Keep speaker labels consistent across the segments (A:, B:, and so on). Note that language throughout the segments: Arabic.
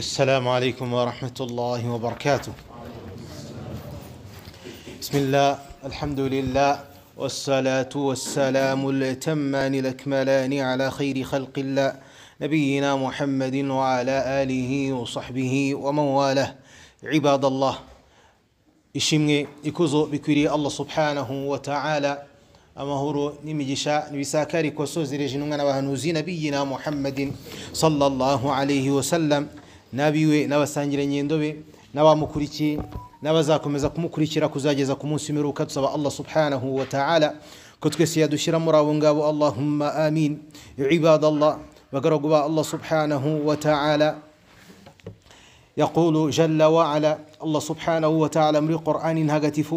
A: السلام عليكم ورحمة الله وبركاته بسم الله الحمد لله والصلاة والسلام الأتمان الأكملان على خير خلق الله نبينا محمد وعلى آله وصحبه ومن والاه عباد الله إشمي إكوزو بكري الله سبحانه وتعالى أمهرو نمجشا نبساكاري كوسوزي رجنونا وهنوزي نبينا محمد صلى الله عليه وسلم n'abiwe n'abasangiranye indobe n'abamukurikiye n'abazakomeza kumukurikira kuzageza ku munsi w'imperuka tusaba allah subhanahu wa ta'ala ko twese yadushyira muri abo ngabo allahumma amin ibadallah bagaragu ba allah subhanahu wa ta'ala يقول جل وعلا الله سبحانه وتعالى من القرآن هاجتف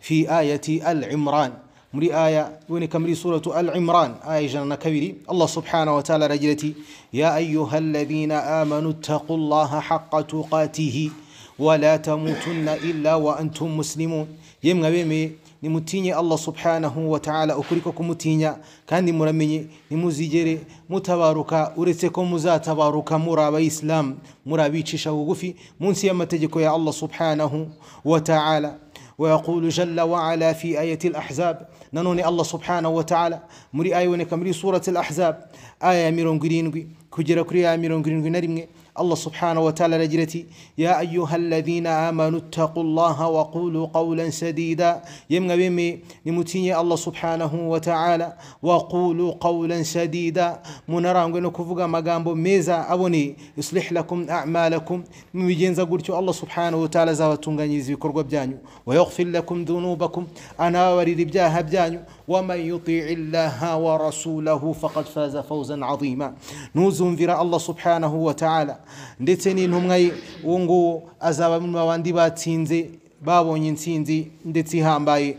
A: في آية العمران مري آية وني كمري سورة العمران آية جنة كبيري الله سبحانه وتعالى رجلتي يا أيها الذين آمنوا اتقوا الله حق تقاته ولا تموتن إلا وأنتم مسلمون يمنا بيمي نمتيني الله سبحانه وتعالى أكركم متيني كان نمرمني نمزيجري متباركا أرسكم مزا تباركا مرابا إسلام مرابي تشيشا وقفي منسي أما تجيكو يا الله سبحانه وتعالى ويقول جل وعلا في آية الأحزاب ننوني الله سبحانه وتعالى مري آيونك مري سورة الأحزاب آية ميرون قرينغي كجرا كريا ميرون قرينغي نرمي الله سبحانه وتعالى لجرتي يا أيها الذين آمنوا اتقوا الله وقولوا قولا سديدا يمنى بمي نمتيني الله سبحانه وتعالى وقولوا قولا سديدا منرى نقول كفوغا مغامبو ميزا أبوني يصلح لكم أعمالكم مجين قلت الله سبحانه وتعالى زاوتون غنيزي كرغو بجانيو ويغفر لكم ذنوبكم أنا وريد بجاها بجانيو ومن يطيع الله ورسوله فقد فاز فوزا عظيما نوزن ذرا الله سبحانه وتعالى ndetse ni ntumwe uwo ngo azaba mu bandi batsinze babonye insinzi ndetse ihambaye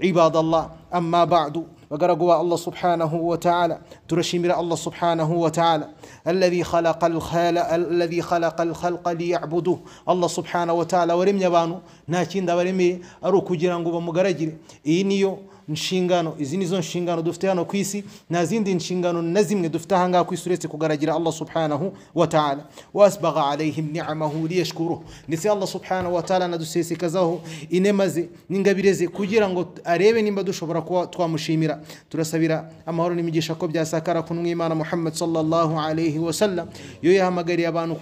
A: عباد الله أما بعد وقرقوا الله سبحانه وتعالى ترشمر الله سبحانه وتعالى الذي خلق الخال الذي خلق الخلق ليعبده الله سبحانه وتعالى ورم يبانو ناشين دا ورمي أرو كجيران قبا مقرجر إينيو nshingano izi nizo nshingano dufite hano ku isi nta zindi nshingano na zimwe dufite aha ngaha ku isi uretse kugaragira allah subhanahu wa ta'ala wasbaga alayhim ni'amahu liyashkuru ndetse allah subhanahu wa ta'ala anadusesekazaho inema ze n'ingabire ze kugira ngo arebe nimba dushobora kuba twamushimira turasabira amahoro n'imigisha ko byasakara ku mwimana muhammad sallallahu alayhi wa sallam yo yahamagariye abantu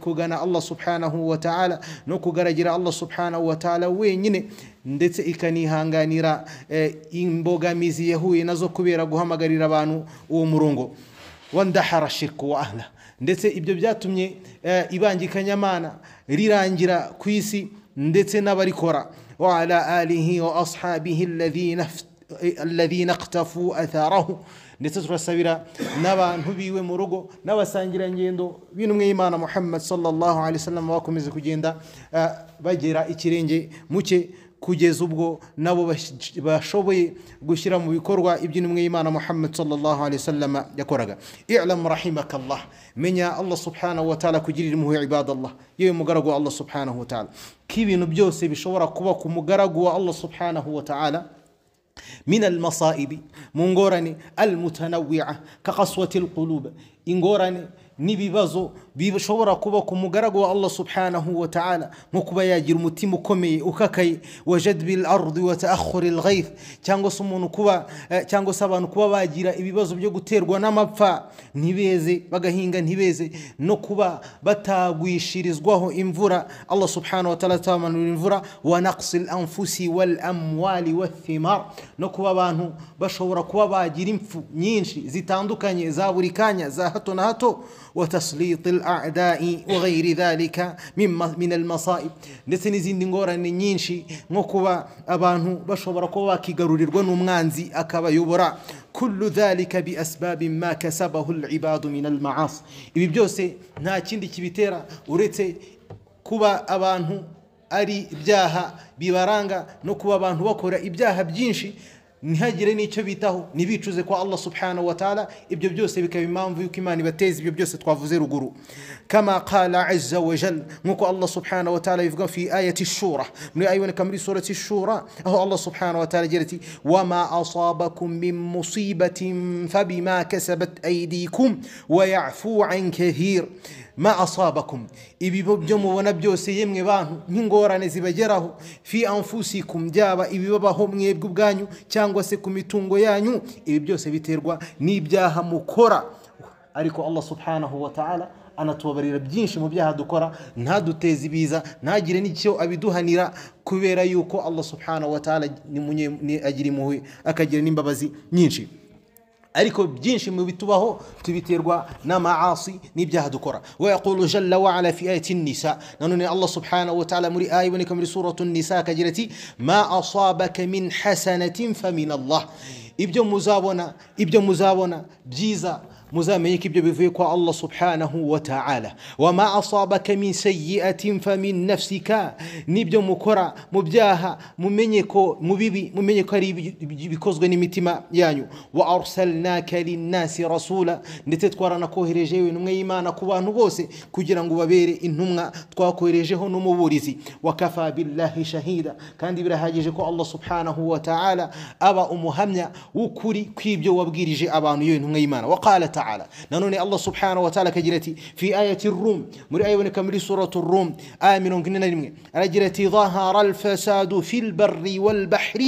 A: kugana allah subhanahu wa ta'ala no kugaragira allah subhanahu wa ta'ala wenyine ndetse ikanihanganira eh, imbogamizi yahuye nazo kubera guhamagarira abantu uwo murongo wandahara shirku wa ndetse ibyo byatumye eh, ibangikanyamana rirangira ku isi ndetse n'abarikora wala ala alihi wa ashabihi eh, alladhina iqtafu atharahu ndetse turasabira n'abantu biwe mu rugo n'abasangirangendo b'intumwe y'imana muhammad sallallahu alaihi wasallam bakomeze kugenda bagera ikirenge muke kugeza ubwo nabo bashoboye gushyira mu bikorwa iby'intumwe y'imana muhammad sallallahu alayhi wasallam yakoraga i'lam rahimak allah menya allah subhanahu wa ta'ala kugirira impuhwe ibadallah yewe mugaragu allah subhanahu wa ta'ala k'ibintu byose bishobora kuba ku mugaragu wa allah subhanahu wa ta'ala من المصائب من غورني المتنوعة كقسوة القلوب إن غورني n'ibibazo bishobora kuba ku mugaragu wa allah subhanahu wa ta'ala nko kuba yagira umutima ukomeye ukakaye wa jadbil ardi wa ta'akhuri al cyangwa se umuntu kuba eh, cyangwa se abantu kuba bagira ibibazo byo guterwa n'amapfa ntibeze bagahinga ntibeze no kuba batagwishirizwaho imvura allah subhanahu wa ta'ala atamanura imvura wa naqsi al anfusi wal wa thimar no kuba abantu bashobora kuba bagira impfu nyinshi zitandukanye za buri kanya za hato na hato وتسليط الأعداء وغير ذلك من من المصائب نتني زين نينشي مكوا أبانو بشوبركوا كي جرودر جنو مانزي أكوا كل ذلك بأسباب ما كسبه العباد من المعاصي إبي بجوسي ناتشين دي بيتيرا وريتي كوا أبانو أري إبجاها بيبارانغا نكوا أبانو وكورا إبجاها بجينشي ntihagire n'icyo bitaho ntibicuze kwa allah subhanahu wa ta'ala ibyo byose bikaba impamvu yuko imana ibateza ibyo byose twavuze ruguru kama qala azza wa jal nkuko allah subhanahu wa ta'ala bivuga fi ayati shura muri ayiboneka muri surati shura aho allah subhanahu wa ta'ala agira ati wama asabakum min musibatin fabima kasabat aydikum wa yafu an kathir ma asabakum ibibo byo mubona byose yemwe bantu nk'ingorane zibageraho fi anfusikum byaba ibibabaho mwebwe ubwanyu cyangwa se ku mitungo yanyu ibi byose biterwa n'ibyaha mukora ariko allah subhanahu wa ta'ala anatubabarira byinshi mu byaha dukora ntaduteze ibiza ntagire n'icyo abiduhanira kubera yuko allah subhanahu wa ta'ala agira impuhwe akagira n'imbabazi nyinshi ariko byinshi mu bitubaho tubiterwa n'amaasi n'ibyaha dukora wa yaqulu jalla wa ala fi ayati nisa nanone allah subhanahu wa ta'ala muri ayi iboneka muri suratu nisa akagira ma asabaka min hasanatin famin allah ibyo muzabona ibyo muzabona byiza مزامنك بفيك الله سبحانه وتعالى وما أصابك من سيئة فمن نفسك نبدو مكرا مبجاها ممنيكو مبيبي ممنيكو بكوزغ نمتما يعني وأرسلناك للناس رسولا نتتكو رانكو هرجيو نمغي إيمانا كوا نغوسي كجرا نغوبيري إنهم تكوا تواكوهرجيو نموريزي وكفى بالله شهيدا كان دي برهاجيكو الله سبحانه وتعالى أبا أمهمنا وكوري كيبجو وابقيرجي أبا يو نمغي إيمانا وقال وتعالى نانوني الله سبحانه وتعالى كجرتي في آية الروم مري أيوة نكمل سورة الروم آمن قلنا أنا جرتي ظهر الفساد في البر والبحر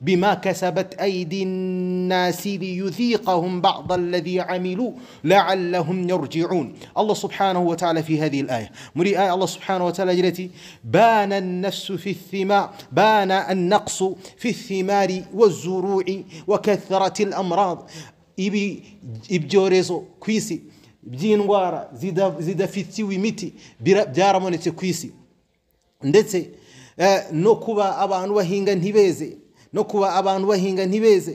A: بما كسبت أيدي الناس ليذيقهم بعض الذي عملوا لعلهم يرجعون الله سبحانه وتعالى في هذه الآية مري آية الله سبحانه وتعالى جرتي بان النفس في الثمار بان النقص في الثمار والزروع وكثرة الأمراض ibyorezo ku isi by'indwara zidafitiwe imiti byaramubonetse ku isi ndetse eh, no kuba abantu bahinga ntibeze no kuba abantu bahinga ntibeze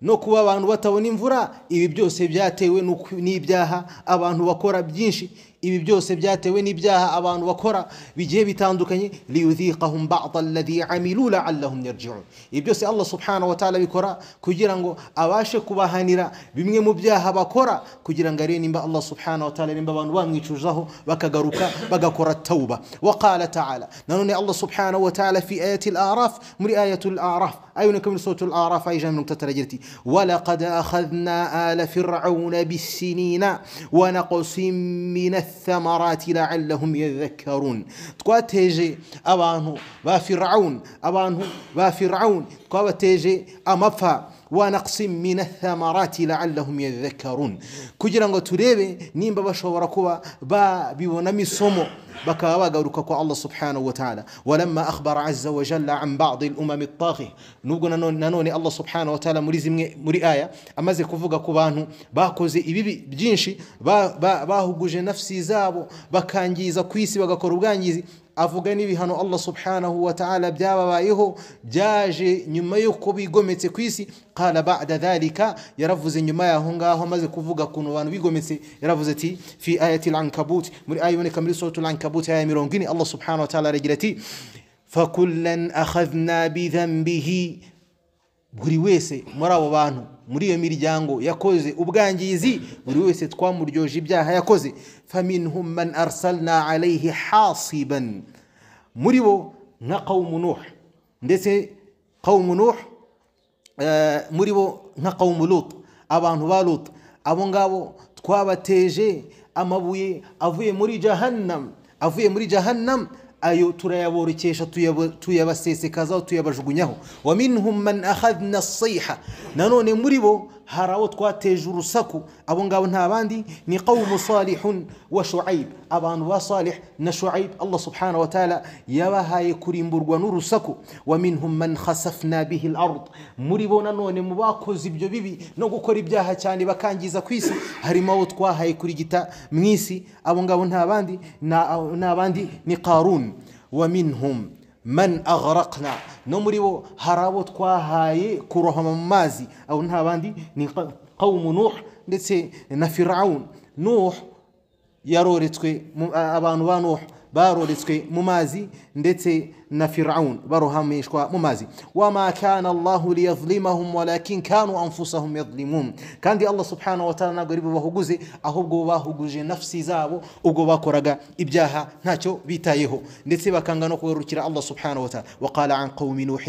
A: no kuba abantu batabona imvura ibi byose byatewe n'ibyaha abantu bakora byinshi ibi byose byatewe n'ibyaha abantu bakora bigiye bitandukanye liyuthiqahum ba'd alladhi amilu la'allahum yarji'un ibi byose Allah subhanahu wa ta'ala bikora kugira ngo abashe kubahanira bimwe mu byaha bakora kugira ngo arebe nimba Allah subhanahu wa ta'ala nimba abantu bamwicujaho bakagaruka bagakora tauba wa qala ta'ala nanone Allah subhanahu wa ta'ala fi ayati al-a'raf muri ayatu al-a'raf ayuna min sawt al-a'raf ay jamin tatarajati wa laqad akhadna ala fir'auna bis-sinina wa naqsim min الثمرات لعلهم يذكرون تقوى أبانه بافرعون أبانه بافرعون تقوى تيجي ونقص من الثمرات لعلهم يذكرون kugira ngo turebe nimba bashobora kuba babibonamo isomo bakaba bagaruka kwa Allah subhanahu wa ta'ala walamma akhbara azza wa jalla an ba'd al-umam at-taghi nubwo nanone Allah subhanahu wa ta'ala muri zimwe muri aya amaze kuvuga ku bantu bakoze ibibi byinshi bahuguje nafsi zabo bakangiza kwisi bagakora ubwangizi avugana ibihano allah subhanahu wataala byababayeho byaje nyuma y'uko bigometse ku isi qala ba'da dhalika yaravuze nyuma y'aho ngaho amaze kuvuga kuntu abantu bigometse yaravuze ati fi ayati al-ankabut muri aya iboneka muri ankabut aya mirongo allah subhanahu wataala aragira ati fakullan akhadhna bidhanbihi buri wese muri abo bantu muri iyo miryango yakoze ubwangizi buri wese twamuryoje ibyaha yakoze faminhum man arsalna alayhi hasiban muri bo nka qawmu nuh ndetse qawmu nuh muri bo nka qawmu lut abantu ba lut abo ngabo twabateje amabuye avuye muri jahannam avuye muri jahannam ayo turayaborekesha tuyabasesekazaho tuyabajugunyaho wa minhum man akhadhna siha nanone muri bo hari abo twateje urusaku abo ngabo nta bandi ni qawmu salihun wa shuaib abantu ba salih na shuaib allah subhanahu wa taala yabahaye kurimburwa n'urusaku wa minhum man khasafna bihi al-ard muri bo nanone mu bakoze ibyo bibi no gukora ibyaha cyane bakangiza ku isi harimo abo twahaye kurigita mu isi abo ngabo nta bandi ni abandi ni qarun wa minhum من أغرقنا نمرو هراوت كوا هاي كروهم مازي أو نها باندي قوم نوح نتسي نفرعون نوح يرورتكي أبان نوح baroretswe mu mazi ndetse na firawuni barohamishwa mu mazi wama kana allahu liyadhlimahum walakin kanu anfusahum yadhlimun kandi allah subhanahu wa ta'ala ntabwo ari bo bahuguze ahubwo bahuguje nafsi zabo ubwo bakoraga ibyaha ntacyo bitayeho ndetse bakanga no kugarukira allah subhanahu wa ta'ala وقال عن قوم نوح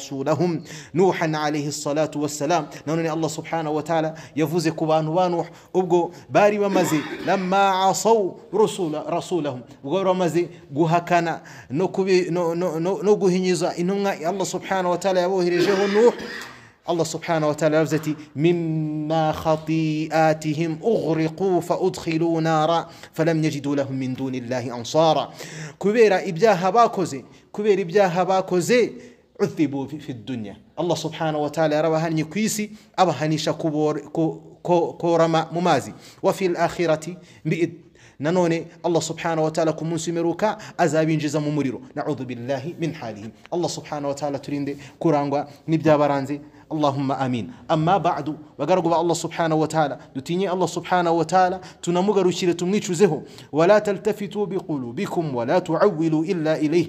A: rasulahum nuhan alayhi salatu عليه الصلاة Allah نوني الله سبحانه وتعالى يفوز كبان ونوح أبقوا باري ومزي لما عصوا رسول رسولهم ubwo bari bamaze guhakana no no no guhinyiza intumwa ya allah subhanahu wa ta'ala yabohirijeho Nuh الله سبحانه وتعالى ati مما خطيئاتهم أغرقوا فأدخلوا نارا فلم يجدوا لهم من دون الله أنصارا كبيرة إبجاها باكوزي كبيرة إبجاها باكوزي عذبوا في الدنيا الله سبحانه وتعالى روى هني كويسي أبا هنيشا كورما ممازي وفي الآخرة بإذن نانوني الله سبحانه وتعالى كمون سمروكا أزابين جزا ممريرو نعوذ بالله من حالهم الله سبحانه وتعالى تريند كورانغوا نبدا برانزي اللهم آمين أما بعد وقرق الله سبحانه وتعالى دوتيني الله سبحانه وتعالى تنمغر شيرة نيشوزه ولا تلتفتوا بقلوبكم ولا تعولوا إلا إليه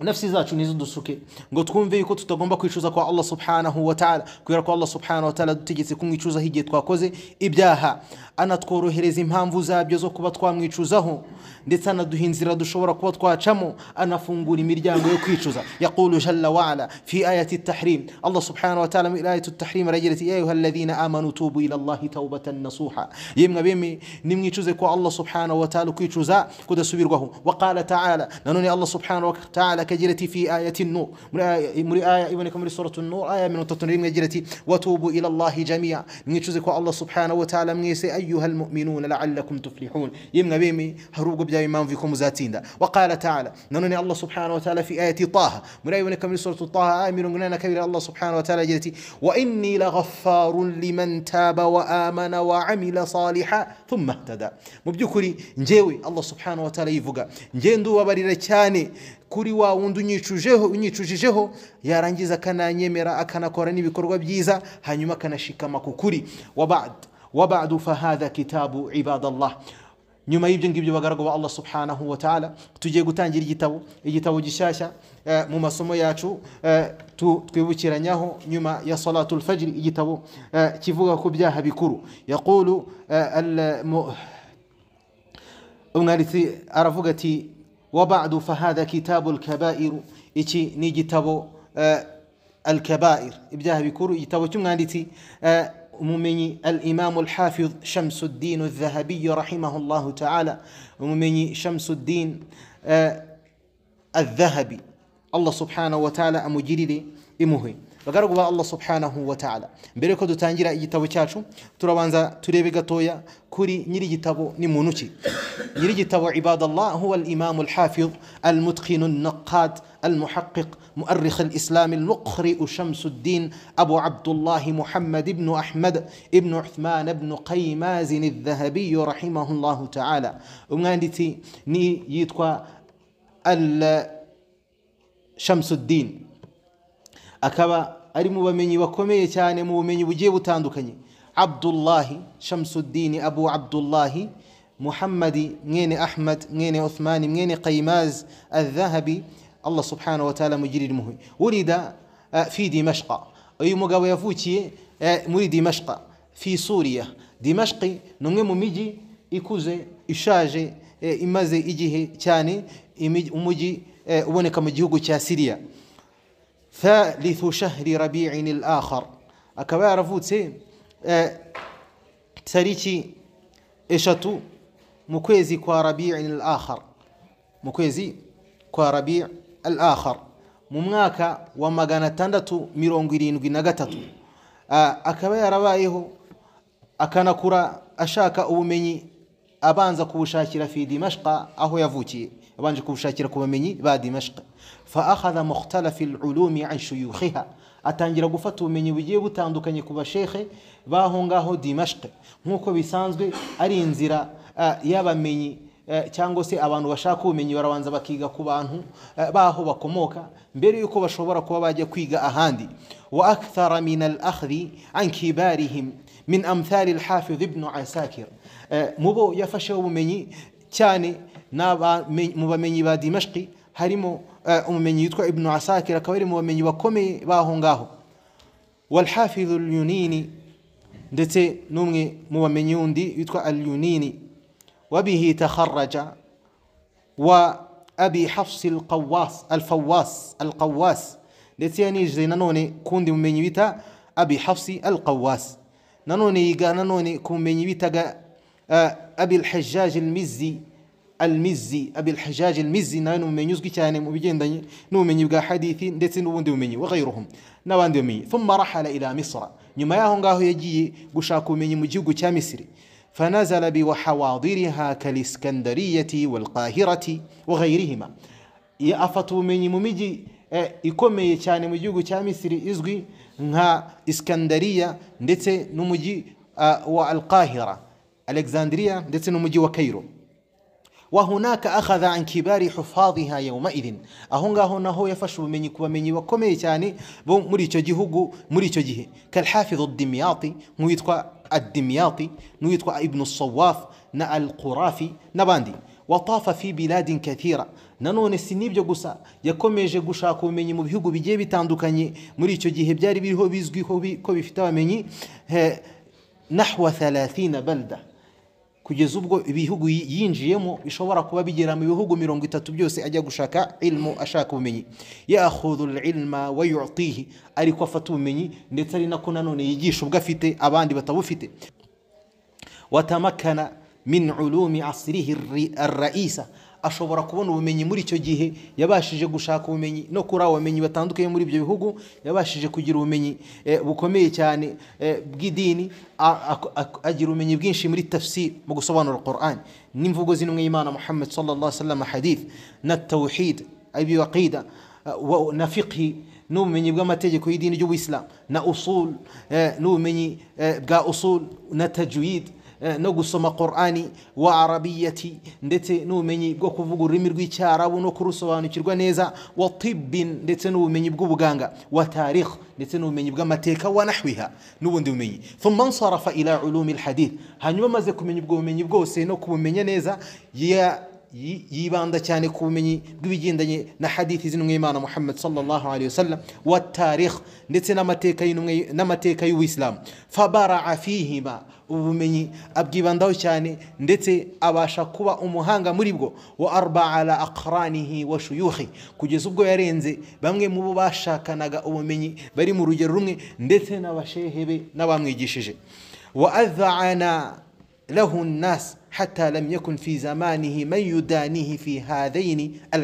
A: نفسي ذات نزد السكي قد كون فيكو تتغنب كي شوزا الله سبحانه وتعالى كو الله سبحانه وتعالى تجيسي كون يشوزا هجيت كو كوزي إبداها anatworohereza impamvu zabyo zo kuba twamwicuzaho ndetse anaduha inzira dushobora kuba twacamo anafungura imiryango yo kwicuza yaqulu jalla waala fi ayati التحريم الله سبحانه وتعالى من آية التحريم رجلت يا أيها الذين آمنوا توبوا إلى الله توبة نصوحا يمنا بيمي نمني تشوزك الله سبحانه وتعالى كي تشوزا كده سبير وقال تعالى ننوني الله سبحانه وتعالى كجلتي في آية النور من آية من آية إبنكم من سورة النور آية من تطنرين جلتي وتوبوا إلى الله جميعا من تشوزك الله سبحانه وتعالى من يسي أيها المؤمنون لعلكم تفلحون يمنا بيمي هروق بدا إمام فيكم زاتين وقال تعالى نني الله سبحانه وتعالى في آية طه من أيوة كمل سورة طه آمن قلنا كبير الله سبحانه وتعالى جلتي وإني لغفار لمن تاب وآمن وعمل صالحا ثم اهتدى مبدوكري njewe الله سبحانه وتعالى ta'ala yivuga وبريرتشاني ndubabarira cyane kuri wa wundi unyicujeho unyicujijeho yarangiza akananyemera akanakora n'ibikorwa byiza hanyuma akanashikama ku kuri wa وبعد فهذا كتاب عباد الله nyuma y'ibyo ngibyo bagaragwa Allah subhanahu wa ta'ala tugiye gutangira igitabo igitabo gishasha mu masomo yacu twibukiranyaho nyuma ya salatul fajr igitabo kivuga ku byaha bikuru yaqulu umwanditsi aravuga ati wa ba'du fa hadha kitabul kaba'ir iki ni igitabo al kaba'ir ibyaha bikuru igitabo cy'umwanditsi ومميني الإمام الحافظ شمس الدين الذهبي رحمه الله تعالى ومميني شمس الدين آه، الذهبي الله سبحانه وتعالى أمجري إمهي bagaragu ba allah subhanahu wa ta'ala mbere ko dutangira igitabo cyacu turabanza turebe gatoya kuri nyiri gitabo ni muntu ki nyiri gitabo ibadallah huwa al-imam al-hafiz al-mutqin an-naqad al المحقق مؤرخ الإسلام المقرئ شمس الدين أبو عبد الله محمد بن أحمد بن عثمان بن قيمازن الذهبي رحمه الله تعالى umwanditsi ni yitwa al Shamsuddin akaba ari mu bamenyi bakomeye cyane mu bumenyi bugiye butandukanye abdullahi shamsuddini abu abdullahi muhammadi mwene ahmad mwene uthmani mwene qayimaz adhahabi allah subhanahu wa ta'ala amugirira impuhwe wurida fi dimashqa uyu mugabo yavukiye muri dimashqa fi suriya dimashqi ni umwe mu mijyi ikuze ishaje imaze igihe cyane umujyi uboneka mu gihugu cya siriya ثالث شهر ربيع الآخر أكوا يعرفوتse tariki eshatu mu kwezi kwa rabiin al-akhar mu kwezi kwa rabi' al-akhar mu mwaka wa magana atandatu mirongo irindwi na gatatu akaba yarabayeho akanakura ashaka ubumenyi abanza kubushakira fi dimashqa aho yavukiye abanje kubushakira ku bamenyi ba dimashqa فأخذ مختلف العلوم عن shuyukhiha atangira gufata ubumenyi bugiye butandukanye ku bashekhe b'aho ngaho dimashqi nk'uko bisanzwe ari inzira y'abamenyi cyangwa se abantu bashaka ubumenyi barabanza bakiga ku bantu baho bakomoka mbere yuko bashobora kuba bajya kwiga ahandi wa akthara min al akhdhi an kibarihim min amthal al hafiz ibn asakir mubo yafashe ubumenyi cyane mu bamenyi ba harimo umumenyi yitwa ibnu asakir akaba ari mu bamenyi bakomeye baho ngaho walhafizu al-yunini ndetse n'umwe mu bamenyi wundi yitwa al-yunini wabihi takharraja wa abi hafs al-qawas al-fawas al-qawas ndetse yanize nanone kundi mumenyi bita abi hafsi al-qawas nanone yiga nanone ku mumenyi bitaga abi al-hajjaj المزي أبي الحجاج المزي نانو من يزكي تاني مبيجين دني نو يبقى حديثي دتين وندي مني وغيرهم نواندو مني ثم رحل إلى مصر نما قاه يجي قشاكو مني مجيو قشا مصر فنزل بوحواضرها كالإسكندرية والقاهرة وغيرهما يأفتو مني مميجي إيه، يكون cyane تاني مجيو قشا مصر izwi نها إسكندرية ndetse n'umujyi wa alqahira alexandria ndetse n'umujyi wa cairo وهناك أخذ عن كبار حفاظها يومئذ أهونغا هنا هو يفش بمني كومني وكومي تاني بمري تجهوغو مري تجيه كالحافظ الدمياطي نويتكوا الدمياطي نويتكوا ابن الصواف نا القرافي نباندي وطاف في بلاد كثيرة nanone si nibyo يكومي yakomeje gushaka ubumenyi mu bihugu bigiye bitandukanye muri icyo gihe byari biriho bizwiho ko bifite abamenyi nahwa 30 balda kugeza ubwo ibihugu yinjiyemo bishobora kuba bigera mu bihugu mirongo itatu byose ajya gushaka ilmu ashaka ubumenyi yakhudhul ilma wa ariko afata ubumenyi ndetse ari nako nanone yigisha ubwo afite abandi batabufite watamakana min ulumi asirihi arraisa ashobora kubona ubumenyi muri icyo gihe yabashije gushaka ubumenyi no kuri abo bamenyi batandukanye muri ibyo bihugu yabashije kugira ubumenyi bukomeye cyane bw'idini agira ubumenyi bwinshi muri tafsir mu gusobanura Qur'an n'imvugo z'intumwa y'Imana Muhammad sallallahu alayhi wa sallam hadith na tawhid abi waqida na fiqhi n'ubumenyi bw'amategeko y'idini ry'ubuyisilamu na usul n'ubumenyi bwa usul na tajwid no gusoma Qur'ani wa arabiyati ndetse n'ubumenyi bwo kuvuga ururimi rw'icyarabu no kurusobanukirwa neza wa tibbin ndetse n'ubumenyi bw'ubuganga wa tarikh ndetse n'ubumenyi bw'amateka wa nahwiha n'ubundi bumenyi thumma nsarafa ila ulumi alhadith hanyuma amaze kumenya ubwo bumenyi bwose no kubumenya neza yibanda cyane ku bumenyi bw'ibigendanye na hadithi z'intumwa y'Imana Muhammad sallallahu alaihi wasallam wa tarikh ndetse n'amateka y'intumwa n'amateka y'Uwisilamu fabara'a fihima ubumenyi bumenyi abwibandaho cyane ndetse abasha kuba umuhanga muri bwo wa arba ala aqranihi wa shuyuhi kugeza ubwo yarenze bamwe mu bo bashakanaga ubumenyi bari mu rugero rumwe ndetse n'abashehebe n'abamwigishije wa adhana lahu nasi hata lam yakun fi zamanihi man yudanihi fi hadaini al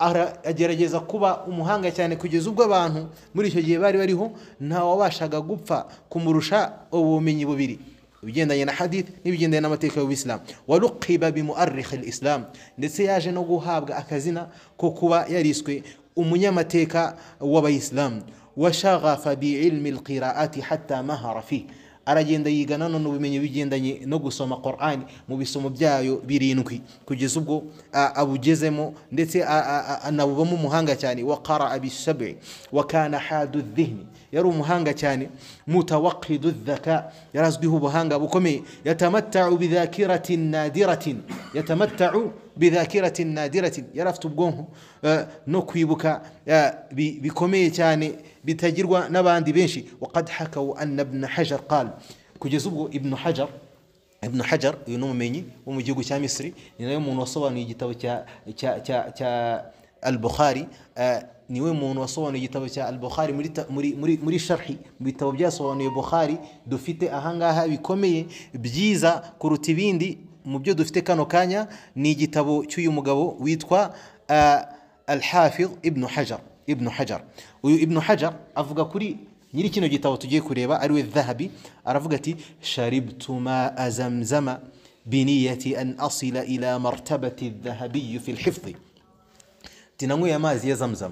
A: agerageza kuba umuhanga cyane kugeza ubwo abantu muri icyo gihe bari bariho nta wabashaga gupfa kumurusha ubumenyi bubiri ibigendanye na hadith n'ibigendanye n'amateka y'ubuyisilamu wari ukiba bimuarihira isilamu ndetse yaje no guhabwa akazina ko kuba yariswe umunyamateka w'abayisilamu washagafa bi ilmi alqiraati hatta mahara fihi aragenda yigana none ubumenyi bigendanye no gusoma Qur'ani mu bisomo byayo birindwi kugeza ubwo abugezemo ndetse anabubamo umuhanga cyane wakara qara wakana wa hadu dhihni yari umuhanga cyane mutawaqidu الذكاء yarazwiho ubuhanga bukomeye yatamatta'u bidhakiratin nadiratin yatamatta'u bidhakiratin nadiratin yarafite ubwonko no kwibuka bikomeye cyane bitagirwa n'abandi benshi waqad hakaw anna ibn hajar qala kugeza ubwo ibn hajar ابن حجر ينوم مني ومجيء wo مصري ينوم cya misiri ni nayo muntu wasobanuye igitabo niwe muntu wasobanuye igitabo cya al-Bukhari muri muri muri sharhi bitabo byasobanuye Bukhari dufite ahangaha bikomeye byiza kuruta ibindi mu byo dufite kano kanya ni igitabo cy'uyu mugabo witwa al-Hafiz Ibn Hajar Ibn Hajar uyu Ibn Hajar avuga kuri nyiri kino gitabo tugiye kureba ari we dhahabi aravuga ati sharibtu ma azamzama biniyati an asila ila martabati dhahabi fi al-hifdh tinanyweye amazi ya zamzam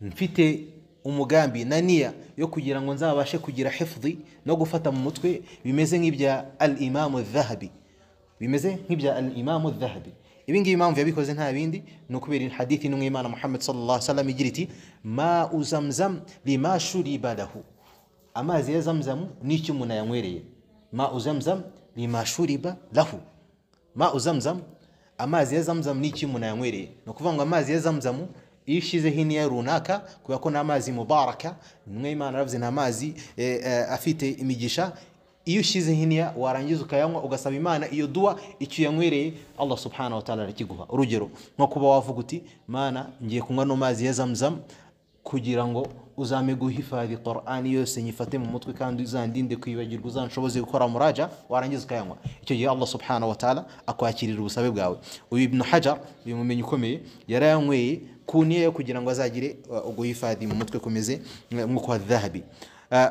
A: mfite umugambi na niya yo kugira ngo nzabashe kugira hifudhi no gufata mu mutwe bimeze nk'ibya al imamu dhahabi bimeze nk'ibya al imamu dhahabi ibi ngibi impamvu yabikoze nta bindi ni ukubera hadithi n'umwe imana muhammad sallallahu alaihi wasallam igira iti ma uzamzam lima shuriba lahu amazi ya zamzamu nicyo umuntu yanywereye ma uzamzam lima shuriba lahu ma uzamzam amazi ya zamzam nicyo umuntu yanywereye ni ukuvuga ngo amazi ya zamzamu iyo ushyizeho iniya runaka kubera ko ni amazi mubaraka imwe imana aravuze ni amazi eh, eh, afite imigisha iyo ushyizeho iniya warangiza ukayanywa ugasaba imana iyo duwa icyo uyanywereye allah subhanahu wa ta'ala arakiguha urugero nko kuba wavuga uti mana ngiye kunywa no mazi ya zamzam kugira ngo uzame guhifadhi Qur'ani yose nyifate mu mutwe kandi uzandinde kwibagirwa uzanshoboze gukora muraja warangiza ukayanywa icyo gihe Allah subhanahu wa ta'ala akwakirira ubusabe bwawe uyu Ibn Hajar uyu mumenyi ukomeye yarayanyweye ku niyo yo kugira ngo azagire uguhifadhi mu mutwe kumeze nk'uko dhahabi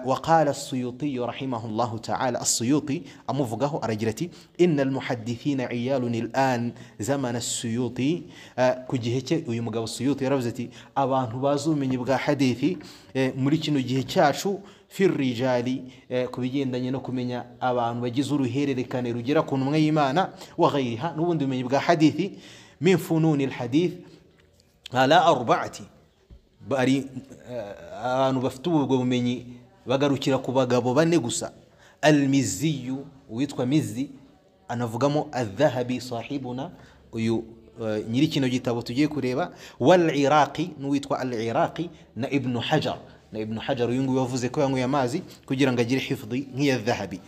A: وقال السيوطي رحمه الله تعالى السيوطي أمفقه أرجلتي إن المحدثين عيال الآن زمن السيوطي كجهة ويمقى السيوطي ربزتي أبان بازو من يبقى حديثي مريكين جهة في الرجال كبيجين no kumenya abantu bagize uruhererekane rugera ku ntumwa y'imana wa ghayriha n'ubundi bumenyi bwa hadithi min fununi alhadith ala arba'ati bari abantu bafite ubwo bumenyi bagarukira ku bagabo bane gusa almiziyu uwitwa mizi anavugamo adhahabi sahibuna uyu nyiri kino gitabo tugiye kureba wal iraqi n'uwitwa al iraqi na ibnu hajar na ibnu hajar uyu nguyu wavuze ko yanyweye amazi kugira ngo agire hifdhi nk'iya dhahabi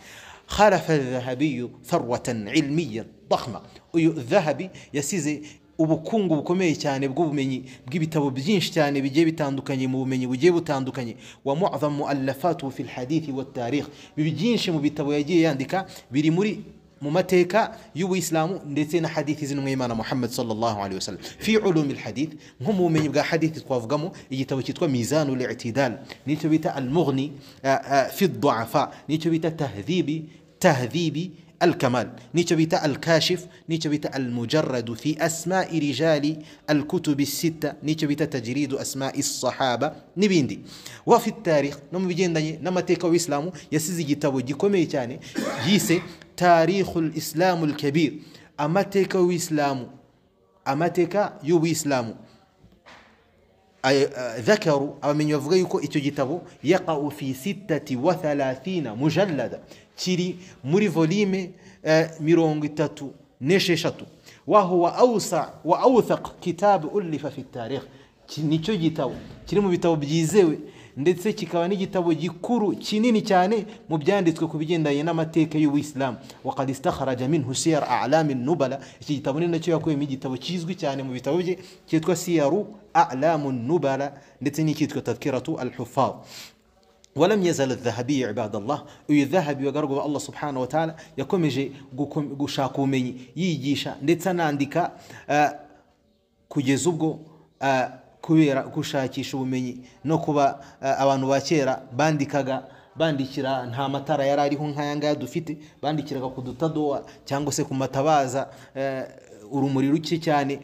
A: خالف الذهبي ثروة علمية ضخمة الذهبي يسيزي ubukungu bukomeye cyane bw'ubumenyi bw'ibitabo byinshi cyane bigiye bitandukanye mu bumenyi bugiye butandukanye wa mu'adhamu mu'allafatu fil hadithi wa tarikh bibi byinshi mu bitabo yagiye yandika biri muri mu mateka y'ubuyisilamu ndetse na hadithi z'intumwimana muhammad sallallahu alaihi wasallam fi ulumi alhadith nko mu bumenyi bwa hadithi twavugamo igitabo cyitwa mizanu li'tidal nicyo bita almughni fi ad-du'afa nicyo bita tahdhibi تهذيبي الكمال نيتشبيتا الكاشف نيتشبيتا المجرد في أسماء رجال الكتب الستة نيتشبيتا تجريد أسماء الصحابة نبيندي وفي التاريخ نم بيجين نم تيكو إسلامو يسيزي جتابو جيكومي تاني جيسي تاريخ الإسلام الكبير أما تيكو إسلامو أما تيكا يو إسلامو آه، ذكروا أو من يفغيكو إتو جتابو يقع في ستة وثلاثين مجلدا kiri muri volume eh, mirongo itatu n'esheshatu wa awusa wa awuthaq kitabu ulifa fi nicyo gitabo kiri mu bitabo byizewe ndetse kikaba n'igitabo gikuru kinini cyane mu byanditswe ku bigendanye n'amateka y'ubuyisilamu wa qad istakharaja minhu siyar nubala iki gitabo ni nacyo yakuyemo igitabo kizwi cyane mu bitabo bye cyitwa siyaru a'lamu nubala ndetse n'icyitwa tadkiratu al ولم يزل الذهبي عباد الله uyu dhahabi bagaragwa Allah subhanahu wa ta'ala yakomeje gushaka ubumenyi yigisha ndetse anandika kugeza ubwo kubera gushakisha ubumenyi no kuba abantu ba kera bandikaga bandikira nta matara yari ariho nk'aya ngaya dufite bandikiraga ku dutadowa cyangwa se ku matabaza urumuri ruke cyane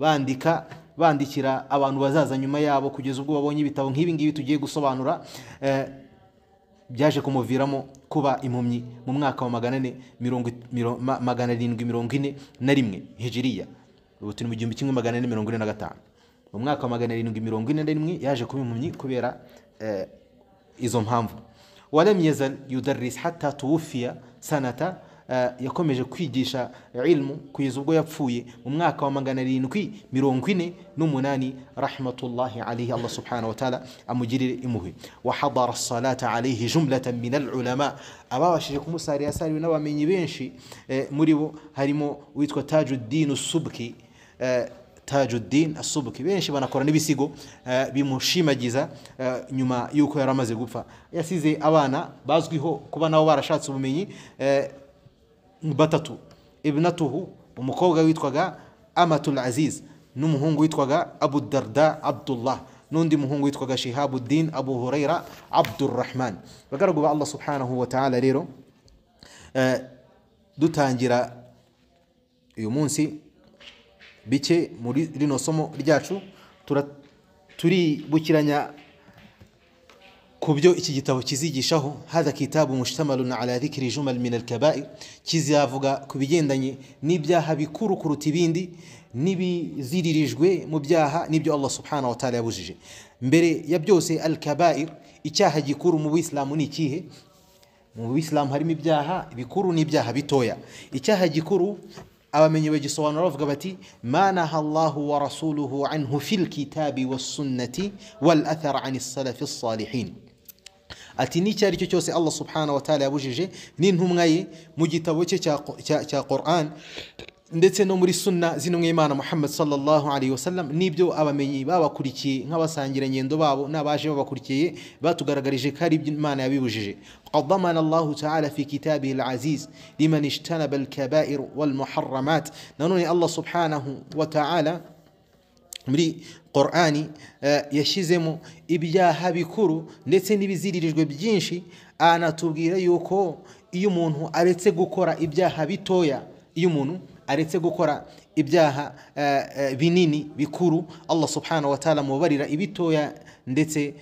A: bandika bandikira abantu bazaza nyuma yabo kugeza ubwo babonye ibitabo nk'ibi ngibi tugiye gusobanura eh, byaje kumuviramo kuba impumyi mu mwaka wa magana arindwi mirongo ine na rimwe hijiriya ubu turi mu gihumbi kimwe magana ane mirongo ine na gatanu mu mwaka wa magana arindwi mirongo ine na rimwe yaje kuba impumyi kubera eh, izo mpamvu waramyeza yudarisi hata tuwufiya sanata yakomeje kwigisha ilmu kugeza ubwo yapfuye mu mwaka wa magana arindwi mirongo ine n'umunani rahmatullahi alaihi allah subhanahu wataala amugirire impuhwe wahadara salata alaihi jumlatan min alulama ababashije kumusarira asariwe n'abamenyi benshi muri bo harimo uwitwa tajuddin subki tajuddin asubuki benshi banakora n'ibisigo bimushimagiza nyuma y'uko yari amaze gupfa yasize abana bazwiho kuba nabo barashatse ubumenyi batatu ibnatuhu umukobwa witwaga amatul aziz n'umuhungu witwaga abu darda abdullah n'undi muhungu witwaga shihabuddin abu hurayra abdurrahman bagaragu ba allah subhanahu wa ta'ala rero dutangira uyu munsi bice muri rino somo ryacu bukiranya kubyo iki gitabo kizigishaho hadha kitabu mushtamalun ala dhikri jumal min alkabair kizavuga kubigendanye n'ibyaha bikuru kuruta ibindi n'ibiziririjwe mu byaha n'ibyo Allah subhanahu wa ta'ala yabujije mbere ya byose alkabair icyaha gikuru mu Uislamu ni kihe mu Uislamu harimo ibyaha bikuru n'ibyaha bitoya icyaha gikuru abamenyi bagisobanura bavuga bati mana Allahu wa rasuluhu anhu fil kitabi was sunnati wal athar an anis salafi salihin ati ni cyari cyo cyose allah subhanahu wa ta'ala yabujije ni ntumwa ye mu gitabo cye cya Qur'an ndetse no muri sunna z'intumwa imana muhammad sallallahu alaihi wasallam n'ibyo abamenyi babakurikiye nk'abasangira ngendo babo n'abaje babakurikiye batugaragarije ko ari imana yabibujije قد ضمن الله تعالى في كتابه العزيز لمن اجتنب الكبائر والمحرمات ننوني الله سبحانه وتعالى muri korani eh, yashyizemo ibyaha bikuru ndetse n'ibiziririjwe byinshi anatubwira yuko iyo umuntu aretse gukora ibyaha bitoya iyo umuntu aretse gukora ibyaha eh, eh, binini bikuru allah subhanahu wa ta'ala mubarira ibitoya ndetse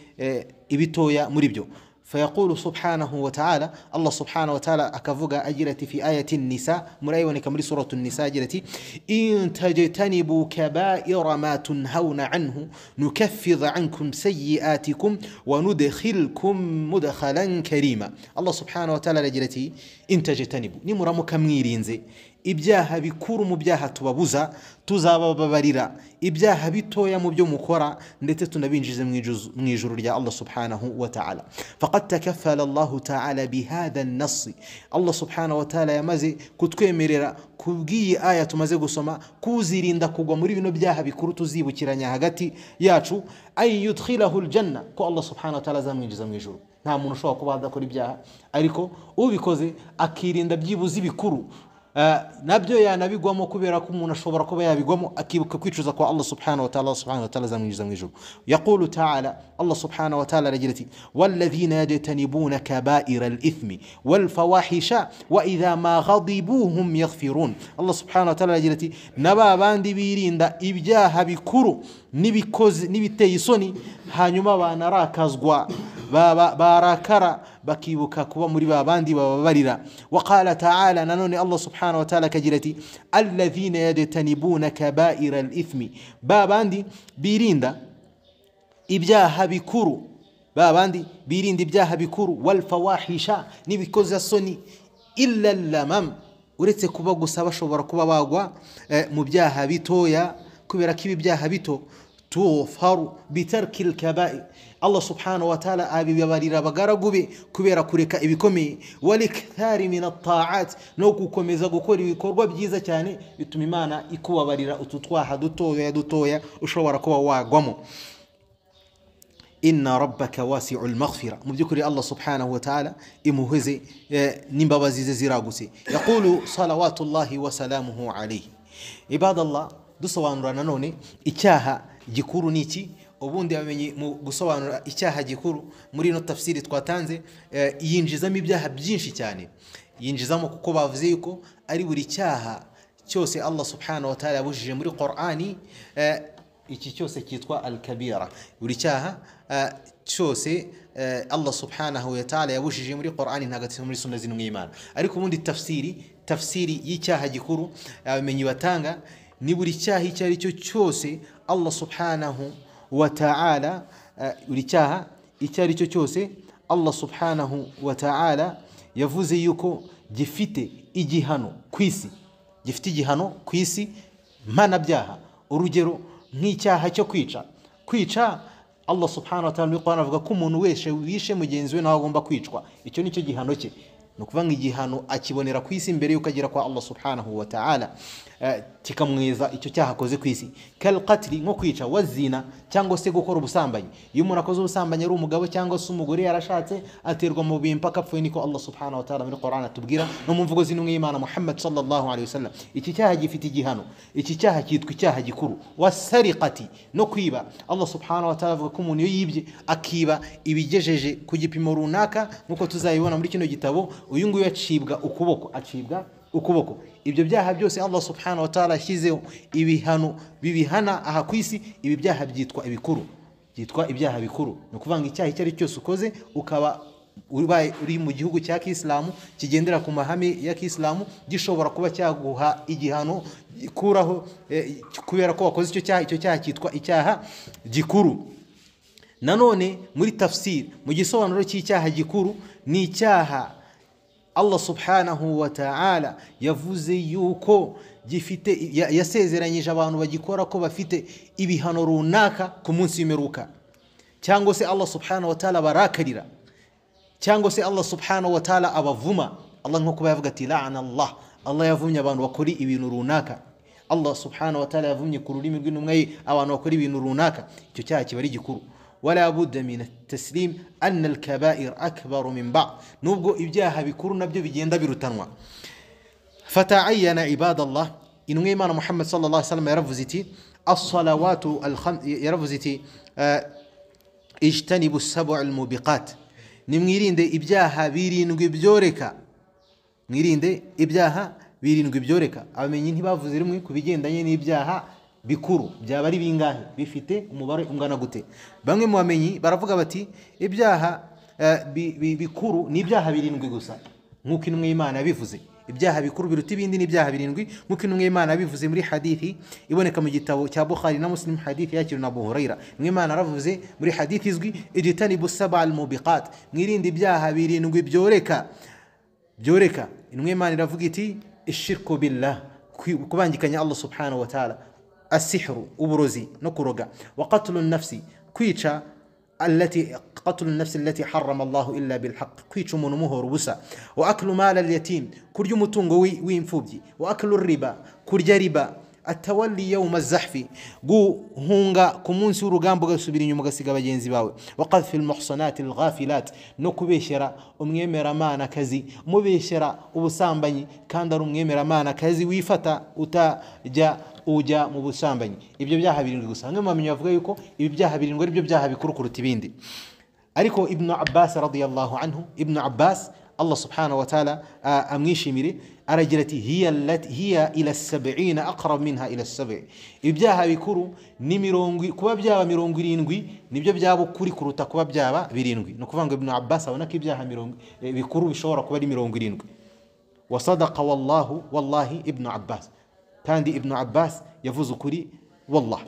A: ibitoya muri byo فيقول سبحانه وتعالى الله سبحانه وتعالى أكفوغا أجرتي في آية النساء مرأي ونكملي سورة النساء أجرتي إن تجتنبوا كبائر ما تنهون عنه نكفض عنكم سيئاتكم وندخلكم مدخلا كريما الله سبحانه وتعالى أجرتي إن تجتنبوا نمر زي ibyaha bikura umubyaha tubabuza tuzabababarira ibyaha bitoya mu byo mukora ndetse tunabinjize mu ijuru rya Allah subhanahu wa ta'ala faqad takaffala Allah ta'ala bihadha an-nass Allah subhanahu wa ta'ala yamaze kutwemerera kubwiye aya tumaze gusoma kuzirinda kugwa muri bino byaha bikuru tuzibukiranya hagati yacu ay yudkhilahu al-janna ko Allah subhanahu wa ta'ala azamwinjiza mu ijuru nta muntu ushobora kuba adakora ibyaha ariko ubikoze akirinda byibuze ibikuru nabyo yanabigwamo kubera ko umuntu ashobora kuba yabigwamo akibuka kwicuza kwa Allah subhanahu wa ta'ala subhanahu wa ta'ala zamwijiza mwijuru yaqulu ta'ala Allah subhanahu wa ta'ala aragira ati walladhina yajtanibuna kaba'ira al-ithmi wal fawahisha wa idha ma ghadibu hum yaghfirun Allah subhanahu wa ta'ala aragira ati nababandi birinda ibyaha bikuru nibikoze n'ibiteye isoni hanyuma banarakazwa barakara bakibuka kuba muri babandi bandi bababarira waqala taala nanone allah subhanahu wa taala kajirati alladhina yadtanibuna kabaira al-ithmi babandi birinda ibyaha bikuru babandi birinda ibyaha bikuru nibikoze n'ibikozasoni illa lamam uretse kuba gusa bashobora kuba bagwa mu byaha bitoya kubera ko ibi byaha bito tufaru bitarki lkabair allah subhanahu wataala abibabarira bagaragube kubera kureka ibikomeye walikthari min ataat no gukomeza gukora ibikorwa byiza cyane bituma imana ikubabarira utu twaha dutoya dutoya ushobora kuba wagwamo inna rabbaka wasi'u al-maghfira mubyukuri Allah subhanahu wa ta'ala imuheze nimbabazi ze ziragutse yaqulu salawatullahi wa salamuhu alayhi ibadallah dusobanura nanone icyaha gikuru ni iki ubundi bamenye mu gusobanura icyaha gikuru muri ino tafsiri twatanze yinjizamo ibyaha byinshi cyane yinjizamo kuko bavuze yuko ari buri cyaha cyose allah subhanahu wa ta'ala yabujije muri qur'ani iki cyose cyitwa al-kabira buri cyaha cyose allah subhanahu wa ta'ala yabujije muri qur'ani ntagatifu muri sunna z'intumwa y'imana ariko ubundi tafsiri tafsiri y'icyaha gikuru abamenyi batanga ni buri cyaha icyo ari cyo cyose allah subhanahu wa ta'ala eh, buri cyaha icyo ari cyo cyose allah subhanahu wa ta'ala yavuze yuko gifite igihano ku isi gifite igihano ku isi mpanabyaha urugero nk'icyaha cyo kwica kwica allah subhanahu wa ta'ala avuga ko umuntu wese wishe mugenzi we nawe agomba kwicwa icyo ni cyo gihano cye ni ukuvuga ngo igihano akibonera ku isi mbere y'uko agera kwa allah subhanahu wa ta'ala eh, kikamwiza icyo cyaha akoze ku isi karikatiri nko kwica wazina cyangwa se gukora ubusambanyi iyo umuntu akoze ubusambanyi ari umugabo cyangwa se umugore yarashatse aterwa mu bihe mpaka apfuye niko allah subhanahu wa ta'ala muri korani atubwira no mu mvugo z'intumwe y'imana muhammad sallallahu alaihi wasallam iki cyaha gifite igihano iki cyaha cyitwa icyaha gikuru wasarikati no kwiba allah subhanahu wa ta'ala avuga ko umuntu iyo yibye akiba ibigejeje ku gipimo runaka nkuko tuzabibona muri kino gitabo uyu nguyu acibwa ukuboko acibwa ukuboko ibyo byaha byose allah subhanahu wa ta'ala yashyizeho ibihano bibihana aha ku isi ibi byaha byitwa ibikuru byitwa ibyaha bikuru ni ukuvuga ngo icyaha icyo ari cyose ukoze ukaba uri mu gihugu cya kisilamu kigendera ku mahame ya kisilamu gishobora kuba cyaguha igihano ikuraho eh, kubera ko wakoze icyo cyaha icyo cyaha cyitwa icyaha gikuru nanone muri tafsir mu gisobanuro cy'icyaha gikuru ni icyaha allah subhanahu wa ta'ala yavuze yuko gifite yasezeranyije abantu bagikora ko bafite ibihano runaka ku munsi w'imeruka cyangwa se allah subhanahu wa ta'ala barakarira cyangwa se allah subhanahu wa ta'ala abavuma allah nko kuba yavuga ati la'ana allah allah yavumye abantu bakora ibintu runaka allah subhanahu wa ta'ala yavumye ku rurimi rw'intumwa ye abantu bakora ibintu runaka icyo cyaha kiba ari gikuru ولا بد من التسليم أن الكبائر أكبر من بعض نبقى إبجاها بكور نبدأ بجيندا بيرتنوا فتعين عباد الله إنو إيمان محمد صلى الله عليه وسلم يرفزتي الصلوات الخم يرفزتي آه اجتنبوا السبع الموبقات نمغيرين دي إبجاها بيرين بجوريكا نغيرين دي إبجاها بيرين أو من ينهي بافزيرمي كبجين دي إبجاها bikuru byaba ari bingahe bifite umubare ungana gute bamwe mu bamenyi baravuga bati ibyaha eh, bikuru ni ibyaha birindwi gusa nk'uko intumwa y'imana yabivuze ibyaha bikuru biruta ibindi ni ibyaha birindwi nk'uko intumwa y'imana yabivuze muri hadithi iboneka mu gitabo cya bukhari na muslim hadithi yakiriwe na buhurayira intumwa y'imana yaravuze muri hadithi izwi igitani busaba al mwirinde ibyaha birindwi byoreka byoreka intumwa y'imana iravuga iti ishirku kubangikanya allah subhanahu wa ta'ala السحر أبرزي نكرجا وقتل النفس كويتشا التي قتل النفس التي حرم الله إلا بالحق كويتش من مهر وسا وأكل مال اليتيم كريم تونغوي وين وأكل الربا كرجا ربا التولي يوم الزحف قو hunga kumunsi urugamba ugasubira inyuma ugasiga bagenzi bawe waqadhfi almuhsanati ghafilat no kubeshera umwemeramana kazi mubeshera ubusambanyi kandi ari umwemeramana kazi wifata utajya ujya mu busambanyi ibyo byaha birindwi gusa hamwe mu bamenyi bavuga yuko ibi byaha birindwi ari byo byaha bikuru ibindi ariko ibnu abbas radiyallahu anhu ibnu abbas الله سبحانه وتعالى آه، أمنيشي ميري أرجلتي هي التي هي إلى السبعين أقرب منها إلى السبع إبجاها بكرو نميرونغي كوا بجاها ميرونغي رينغي نبجا بجاها كوري كرو تكوا بجاها بيرينغي نكوفان ابن عباس ونك بجاها ميرونغي آه، بكرو بشورة كوا دي ميرونغي رينغي وصدق والله والله ابن عباس تاندي ابن عباس يفوز كوري والله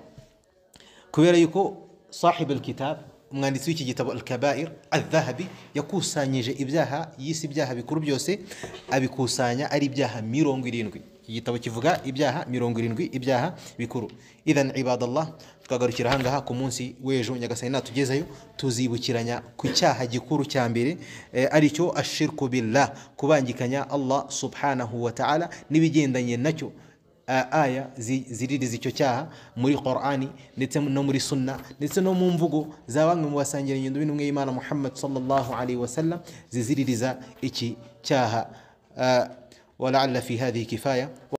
A: كويريكو صاحب الكتاب umwanditsi w'iki gitabo al-kabair yakusanyije ibyaha yise ibyaha bikuru byose abikusanya ari ibyaha mirongo irindwi iki gitabo kivuga ibyaha mirongo irindwi ibyaha bikuru idhan ibadallah tukagarukira ahangaha ku munsi w'ejo nyagasani natugezeyo tuzibukiranya ku cyaha gikuru cya mbere eh, ari cyo ashirku kubangikanya allah subhanahu wa ta'ala n'ibigendanye nacyo aya ziririza icyo cyaha muri qur'ani ndetse no muri sunna ndetse no mu mvugo za bamwe mu basangira ingendo bintu y'imana muhammad sallallahu alaihi wasallam ziziririza iki cyaha ولعل في هذه كفاية